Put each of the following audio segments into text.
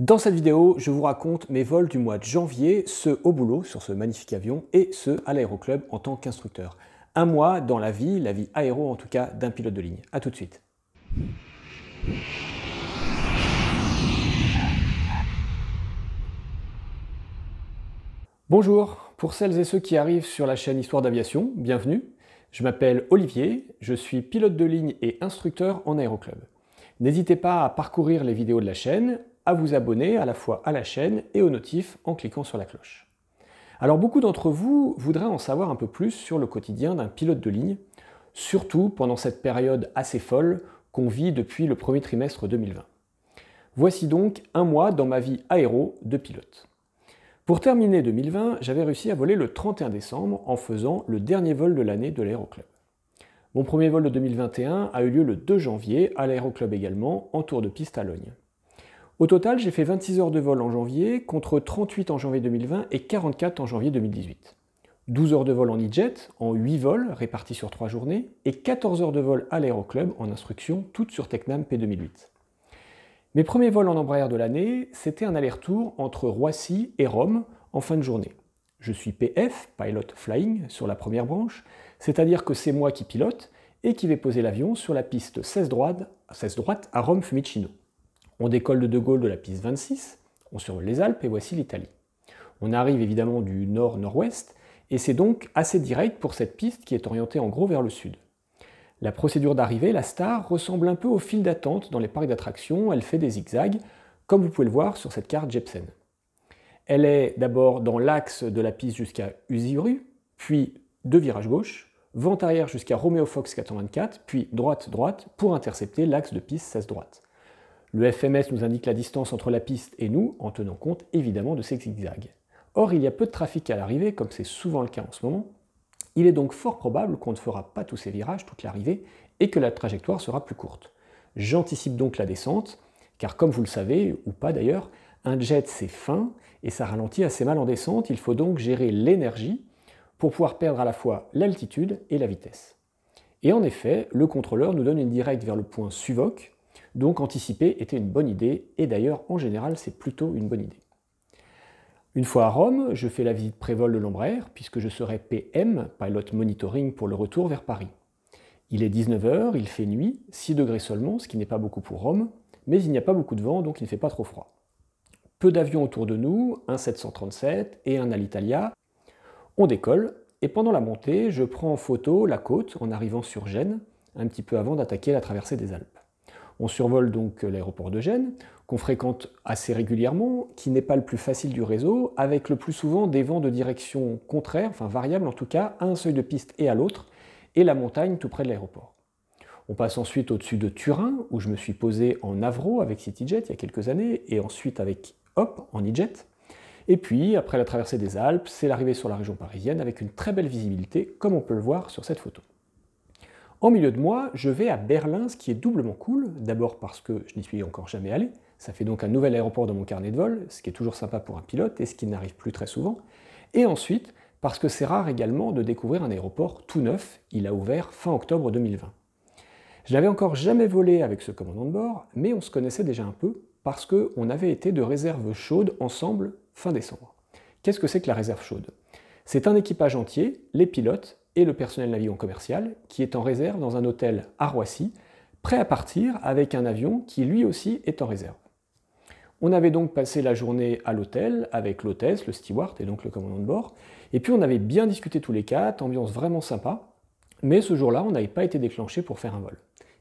Dans cette vidéo, je vous raconte mes vols du mois de janvier, ceux au boulot sur ce magnifique avion et ceux à l'aéroclub en tant qu'instructeur. Un mois dans la vie, la vie aéro en tout cas, d'un pilote de ligne. A tout de suite. Bonjour, pour celles et ceux qui arrivent sur la chaîne Histoire d'aviation, bienvenue. Je m'appelle Olivier, je suis pilote de ligne et instructeur en aéroclub. N'hésitez pas à parcourir les vidéos de la chaîne, à vous abonner à la fois à la chaîne et aux notifs en cliquant sur la cloche. Alors beaucoup d'entre vous voudraient en savoir un peu plus sur le quotidien d'un pilote de ligne, surtout pendant cette période assez folle qu'on vit depuis le premier trimestre 2020. Voici donc un mois dans ma vie aéro de pilote. Pour terminer 2020, j'avais réussi à voler le 31 décembre en faisant le dernier vol de l'année de l'Aéroclub. Mon premier vol de 2021 a eu lieu le 2 janvier à l'Aéroclub également, en tour de piste à Logne. Au total, j'ai fait 26 heures de vol en janvier, contre 38 en janvier 2020 et 44 en janvier 2018. 12 heures de vol en e-jet, en 8 vols répartis sur 3 journées, et 14 heures de vol à l'aéroclub en instruction, toutes sur Tecnam P2008. Mes premiers vols en embrayère de l'année, c'était un aller-retour entre Roissy et Rome en fin de journée. Je suis PF, Pilot Flying, sur la première branche, c'est-à-dire que c'est moi qui pilote et qui vais poser l'avion sur la piste 16 droite, 16 droite à rome fumicino on décolle de De Gaulle de la piste 26, on survole les Alpes et voici l'Italie. On arrive évidemment du nord-nord-ouest et c'est donc assez direct pour cette piste qui est orientée en gros vers le sud. La procédure d'arrivée, la star, ressemble un peu au fil d'attente dans les parcs d'attractions, elle fait des zigzags, comme vous pouvez le voir sur cette carte Jepsen. Elle est d'abord dans l'axe de la piste jusqu'à uziru puis deux virages gauche, vent arrière jusqu'à Romeo Fox 84, puis droite-droite pour intercepter l'axe de piste 16 droite. Le FMS nous indique la distance entre la piste et nous, en tenant compte évidemment de ces zigzags. Or, il y a peu de trafic à l'arrivée, comme c'est souvent le cas en ce moment. Il est donc fort probable qu'on ne fera pas tous ces virages toute l'arrivée et que la trajectoire sera plus courte. J'anticipe donc la descente, car comme vous le savez, ou pas d'ailleurs, un jet c'est fin et ça ralentit assez mal en descente, il faut donc gérer l'énergie pour pouvoir perdre à la fois l'altitude et la vitesse. Et en effet, le contrôleur nous donne une directe vers le point Suvoc, donc anticiper était une bonne idée, et d'ailleurs en général c'est plutôt une bonne idée. Une fois à Rome, je fais la visite prévol de Lombraire, puisque je serai PM, pilot monitoring, pour le retour vers Paris. Il est 19h, il fait nuit, 6 degrés seulement, ce qui n'est pas beaucoup pour Rome, mais il n'y a pas beaucoup de vent, donc il ne fait pas trop froid. Peu d'avions autour de nous, un 737 et un Alitalia. On décolle, et pendant la montée, je prends en photo la côte en arrivant sur Gênes, un petit peu avant d'attaquer la traversée des Alpes. On survole donc euh, l'aéroport de Gênes, qu'on fréquente assez régulièrement, qui n'est pas le plus facile du réseau, avec le plus souvent des vents de direction contraire, enfin variable en tout cas, à un seuil de piste et à l'autre, et la montagne tout près de l'aéroport. On passe ensuite au-dessus de Turin, où je me suis posé en Avro avec CityJet il y a quelques années, et ensuite avec Hop en E-Jet. Et puis, après la traversée des Alpes, c'est l'arrivée sur la région parisienne avec une très belle visibilité, comme on peut le voir sur cette photo. En milieu de mois, je vais à Berlin, ce qui est doublement cool. D'abord parce que je n'y suis encore jamais allé. Ça fait donc un nouvel aéroport dans mon carnet de vol, ce qui est toujours sympa pour un pilote et ce qui n'arrive plus très souvent. Et ensuite, parce que c'est rare également de découvrir un aéroport tout neuf. Il a ouvert fin octobre 2020. Je n'avais encore jamais volé avec ce commandant de bord, mais on se connaissait déjà un peu parce qu'on avait été de réserve chaude ensemble fin décembre. Qu'est-ce que c'est que la réserve chaude C'est un équipage entier, les pilotes, et le personnel navigant commercial qui est en réserve dans un hôtel à Roissy, prêt à partir avec un avion qui lui aussi est en réserve. On avait donc passé la journée à l'hôtel avec l'hôtesse, le steward et donc le commandant de bord, et puis on avait bien discuté tous les quatre, ambiance vraiment sympa, mais ce jour-là on n'avait pas été déclenché pour faire un vol.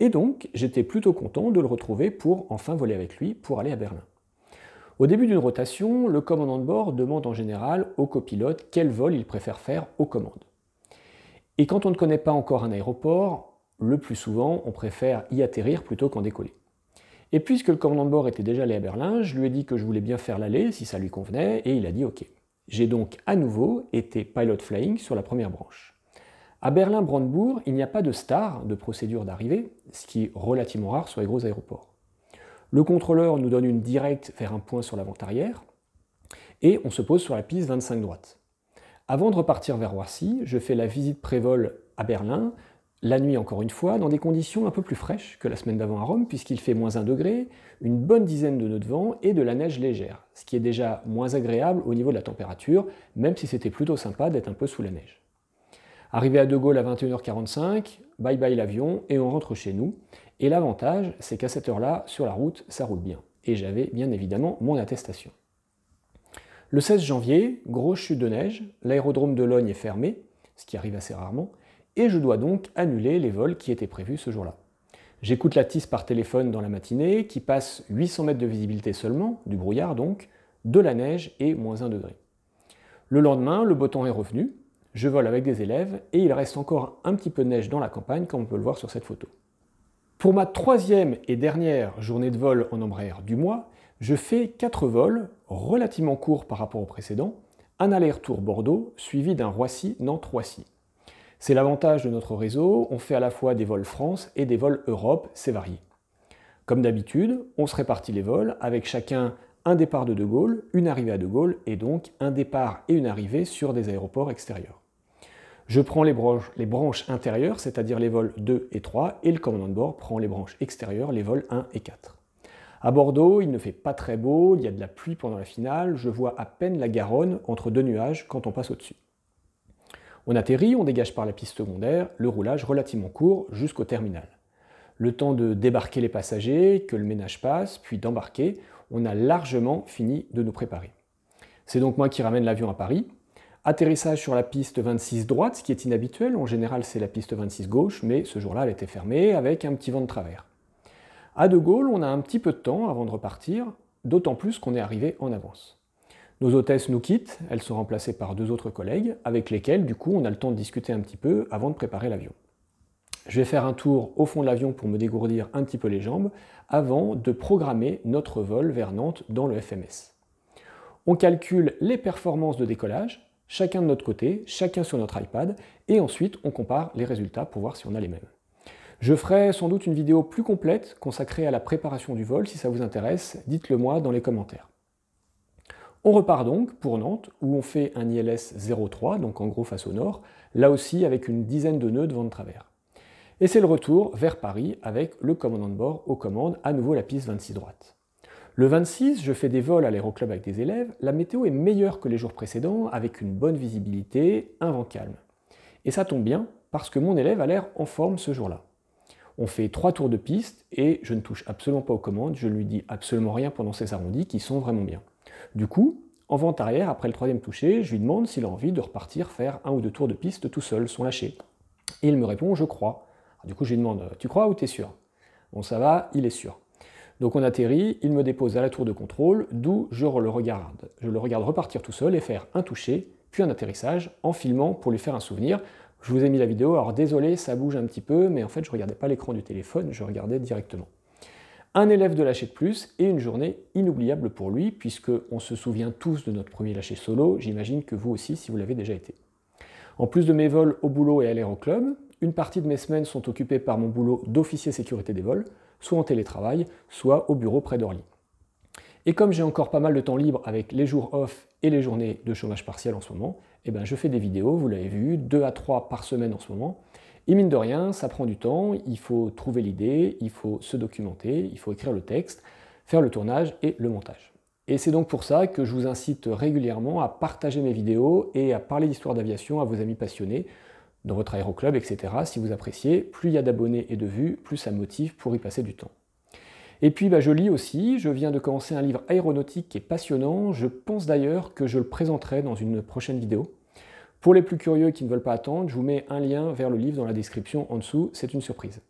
Et donc j'étais plutôt content de le retrouver pour enfin voler avec lui pour aller à Berlin. Au début d'une rotation, le commandant de bord demande en général au copilote quel vol il préfère faire aux commandes. Et quand on ne connaît pas encore un aéroport, le plus souvent, on préfère y atterrir plutôt qu'en décoller. Et puisque le commandant de bord était déjà allé à Berlin, je lui ai dit que je voulais bien faire l'aller si ça lui convenait, et il a dit OK. J'ai donc à nouveau été pilot flying sur la première branche. À Berlin-Brandebourg, il n'y a pas de star de procédure d'arrivée, ce qui est relativement rare sur les gros aéroports. Le contrôleur nous donne une directe vers un point sur l'avant arrière, et on se pose sur la piste 25 droite. Avant de repartir vers Roissy, je fais la visite prévol à Berlin, la nuit encore une fois, dans des conditions un peu plus fraîches que la semaine d'avant à Rome, puisqu'il fait moins 1 degré, une bonne dizaine de nœuds de vent et de la neige légère, ce qui est déjà moins agréable au niveau de la température, même si c'était plutôt sympa d'être un peu sous la neige. Arrivé à De Gaulle à 21h45, bye bye l'avion et on rentre chez nous. Et l'avantage, c'est qu'à cette heure-là, sur la route, ça roule bien. Et j'avais bien évidemment mon attestation. Le 16 janvier, grosse chute de neige, l'aérodrome de Logne est fermé, ce qui arrive assez rarement, et je dois donc annuler les vols qui étaient prévus ce jour-là. J'écoute la tisse par téléphone dans la matinée, qui passe 800 mètres de visibilité seulement, du brouillard donc, de la neige et moins 1 degré. Le lendemain, le beau temps est revenu, je vole avec des élèves et il reste encore un petit peu de neige dans la campagne comme on peut le voir sur cette photo. Pour ma troisième et dernière journée de vol en Embraer du mois, je fais 4 vols relativement court par rapport au précédent, un aller-retour Bordeaux suivi d'un Roissy-Nantes-Roissy. C'est l'avantage de notre réseau, on fait à la fois des vols France et des vols Europe, c'est varié. Comme d'habitude, on se répartit les vols avec chacun un départ de De Gaulle, une arrivée à De Gaulle et donc un départ et une arrivée sur des aéroports extérieurs. Je prends les les branches intérieures, c'est-à-dire les vols 2 et 3, et le commandant de bord prend les branches extérieures, les vols 1 et 4. À Bordeaux, il ne fait pas très beau, il y a de la pluie pendant la finale, je vois à peine la Garonne entre deux nuages quand on passe au-dessus. On atterrit, on dégage par la piste secondaire, le roulage relativement court jusqu'au terminal. Le temps de débarquer les passagers, que le ménage passe, puis d'embarquer, on a largement fini de nous préparer. C'est donc moi qui ramène l'avion à Paris. Atterrissage sur la piste 26 droite, ce qui est inhabituel, en général c'est la piste 26 gauche, mais ce jour-là elle était fermée avec un petit vent de travers. À De Gaulle, on a un petit peu de temps avant de repartir, d'autant plus qu'on est arrivé en avance. Nos hôtesses nous quittent, elles sont remplacées par deux autres collègues, avec lesquels, du coup, on a le temps de discuter un petit peu avant de préparer l'avion. Je vais faire un tour au fond de l'avion pour me dégourdir un petit peu les jambes, avant de programmer notre vol vers Nantes dans le FMS. On calcule les performances de décollage, chacun de notre côté, chacun sur notre iPad, et ensuite on compare les résultats pour voir si on a les mêmes. Je ferai sans doute une vidéo plus complète consacrée à la préparation du vol si ça vous intéresse, dites-le moi dans les commentaires. On repart donc pour Nantes où on fait un ILS 03, donc en gros face au nord, là aussi avec une dizaine de nœuds devant vent de travers. Et c'est le retour vers Paris avec le commandant de bord aux commandes, à nouveau la piste 26 droite. Le 26, je fais des vols à l'aéroclub avec des élèves, la météo est meilleure que les jours précédents avec une bonne visibilité, un vent calme. Et ça tombe bien parce que mon élève a l'air en forme ce jour-là. On fait trois tours de piste et je ne touche absolument pas aux commandes, je ne lui dis absolument rien pendant ces arrondis qui sont vraiment bien. Du coup, en vente arrière, après le troisième toucher, je lui demande s'il a envie de repartir faire un ou deux tours de piste tout seul, sans lâcher. Et il me répond je crois. du coup, je lui demande tu crois ou t'es sûr Bon, ça va, il est sûr. Donc on atterrit, il me dépose à la tour de contrôle, d'où je le regarde. Je le regarde repartir tout seul et faire un toucher, puis un atterrissage, en filmant pour lui faire un souvenir. Je vous ai mis la vidéo, alors désolé, ça bouge un petit peu, mais en fait, je ne regardais pas l'écran du téléphone, je regardais directement. Un élève de lâcher de plus et une journée inoubliable pour lui, puisque on se souvient tous de notre premier lâcher solo, j'imagine que vous aussi si vous l'avez déjà été. En plus de mes vols au boulot et à l'aéroclub, une partie de mes semaines sont occupées par mon boulot d'officier sécurité des vols, soit en télétravail, soit au bureau près d'Orly. Et comme j'ai encore pas mal de temps libre avec les jours off et les journées de chômage partiel en ce moment, eh ben, je fais des vidéos, vous l'avez vu, 2 à 3 par semaine en ce moment. Et mine de rien, ça prend du temps, il faut trouver l'idée, il faut se documenter, il faut écrire le texte, faire le tournage et le montage. Et c'est donc pour ça que je vous incite régulièrement à partager mes vidéos et à parler d'histoire d'aviation à vos amis passionnés, dans votre aéroclub, etc. Si vous appréciez, plus il y a d'abonnés et de vues, plus ça motive pour y passer du temps. Et puis bah, je lis aussi, je viens de commencer un livre aéronautique qui est passionnant, je pense d'ailleurs que je le présenterai dans une prochaine vidéo. Pour les plus curieux qui ne veulent pas attendre, je vous mets un lien vers le livre dans la description en dessous, c'est une surprise.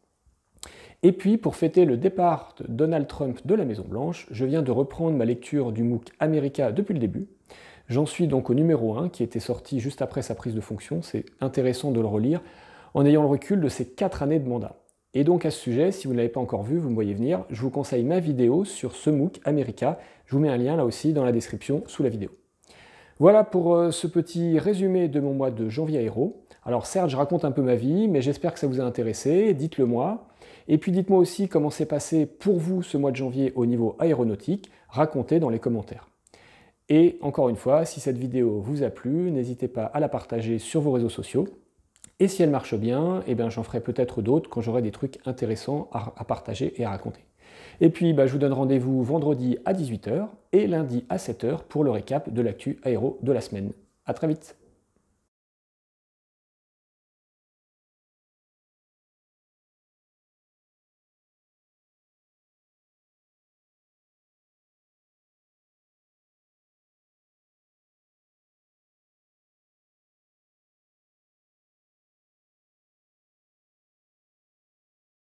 Et puis pour fêter le départ de Donald Trump de la Maison Blanche, je viens de reprendre ma lecture du MOOC America depuis le début. J'en suis donc au numéro 1 qui était sorti juste après sa prise de fonction, c'est intéressant de le relire en ayant le recul de ses 4 années de mandat. Et donc à ce sujet, si vous ne l'avez pas encore vu, vous me voyez venir, je vous conseille ma vidéo sur ce MOOC America. Je vous mets un lien là aussi dans la description sous la vidéo. Voilà pour euh, ce petit résumé de mon mois de janvier aéro. Alors certes, je raconte un peu ma vie, mais j'espère que ça vous a intéressé, dites-le moi. Et puis dites-moi aussi comment s'est passé pour vous ce mois de janvier au niveau aéronautique, racontez dans les commentaires. Et encore une fois, si cette vidéo vous a plu, n'hésitez pas à la partager sur vos réseaux sociaux. Et si elle marche bien, eh bien j'en ferai peut-être d'autres quand j'aurai des trucs intéressants à, partager et à raconter. Et puis bah, je vous donne rendez-vous vendredi à 18h et lundi à 7h pour le récap de l'actu aéro de la semaine. A très vite